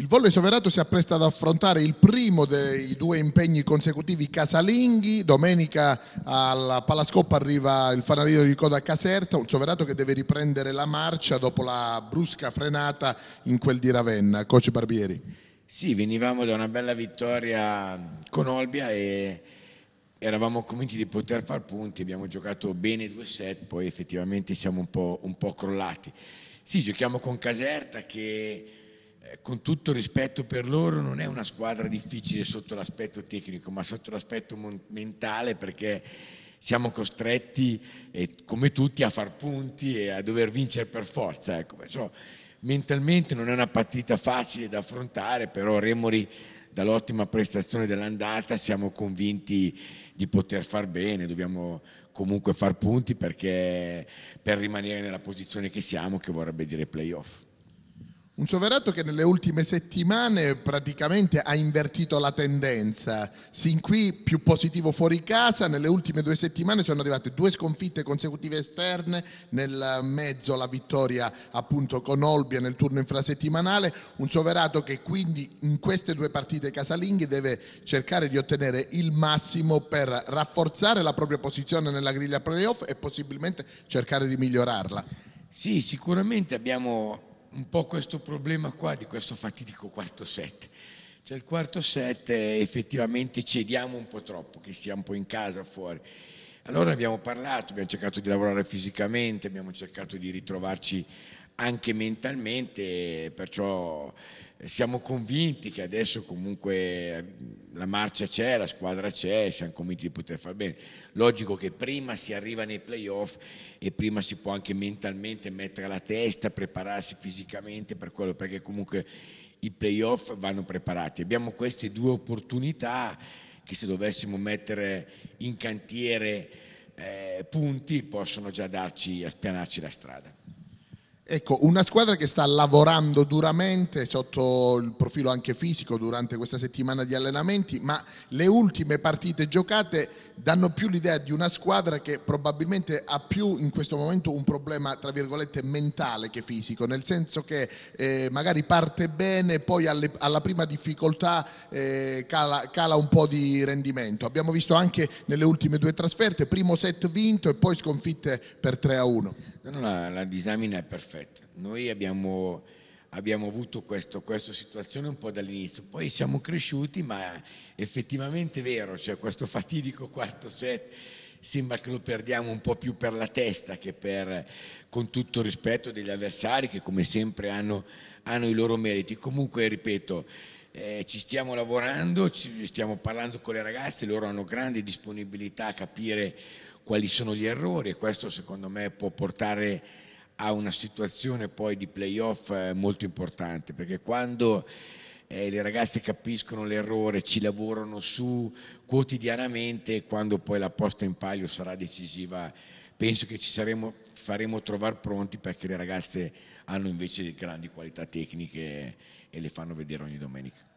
Il volley soverato si appresta ad affrontare il primo dei due impegni consecutivi casalinghi. Domenica alla Palascoppa arriva il fanalino di coda Caserta, un soverato che deve riprendere la marcia dopo la brusca frenata in quel di Ravenna. Coach Barbieri. Sì, venivamo da una bella vittoria con Olbia e eravamo convinti di poter far punti. Abbiamo giocato bene due set, poi effettivamente siamo un po', un po crollati. Sì, giochiamo con Caserta che eh, con tutto rispetto per loro, non è una squadra difficile sotto l'aspetto tecnico, ma sotto l'aspetto mentale perché siamo costretti, eh, come tutti, a far punti e a dover vincere per forza. Ecco. Perciò, mentalmente non è una partita facile da affrontare, però Remori dall'ottima prestazione dell'andata siamo convinti di poter far bene, dobbiamo comunque far punti perché, per rimanere nella posizione che siamo, che vorrebbe dire playoff. Un soverato che nelle ultime settimane praticamente ha invertito la tendenza, sin qui più positivo fuori casa, nelle ultime due settimane sono arrivate due sconfitte consecutive esterne, nel mezzo la vittoria appunto con Olbia nel turno infrasettimanale, un soverato che quindi in queste due partite casalinghe deve cercare di ottenere il massimo per rafforzare la propria posizione nella griglia playoff e possibilmente cercare di migliorarla. Sì, sicuramente abbiamo un po' questo problema qua di questo fatidico quarto set. Cioè il quarto set eh, effettivamente cediamo un po' troppo, che sia un po' in casa fuori. Allora abbiamo parlato, abbiamo cercato di lavorare fisicamente, abbiamo cercato di ritrovarci anche mentalmente, perciò eh, siamo convinti che adesso comunque eh, la marcia c'è, la squadra c'è, siamo convinti di poter far bene. Logico che prima si arriva nei playoff e prima si può anche mentalmente mettere la testa, prepararsi fisicamente per quello, perché comunque i playoff vanno preparati. Abbiamo queste due opportunità che se dovessimo mettere in cantiere eh, punti possono già darci, a spianarci la strada. Ecco, una squadra che sta lavorando duramente sotto il profilo anche fisico durante questa settimana di allenamenti, ma le ultime partite giocate danno più l'idea di una squadra che probabilmente ha più in questo momento un problema, tra virgolette, mentale che fisico, nel senso che eh, magari parte bene, poi alle, alla prima difficoltà eh, cala, cala un po' di rendimento. Abbiamo visto anche nelle ultime due trasferte, primo set vinto e poi sconfitte per 3 a 1. la, la disamina è perfetta perfetta. Noi abbiamo, abbiamo avuto questo, questa situazione un po' dall'inizio, poi siamo cresciuti, ma effettivamente è vero, cioè questo fatidico quarto set sembra che lo perdiamo un po' più per la testa che per, con tutto rispetto degli avversari che come sempre hanno, hanno i loro meriti. Comunque, ripeto, eh, ci stiamo lavorando, ci stiamo parlando con le ragazze, loro hanno grande disponibilità a capire quali sono gli errori e questo secondo me può portare ha una situazione poi di playoff eh, molto importante perché quando eh, le ragazze capiscono l'errore, ci lavorano su quotidianamente, quando poi la posta in palio sarà decisiva penso che ci saremo, faremo trovare pronti perché le ragazze hanno invece grandi qualità tecniche e le fanno vedere ogni domenica.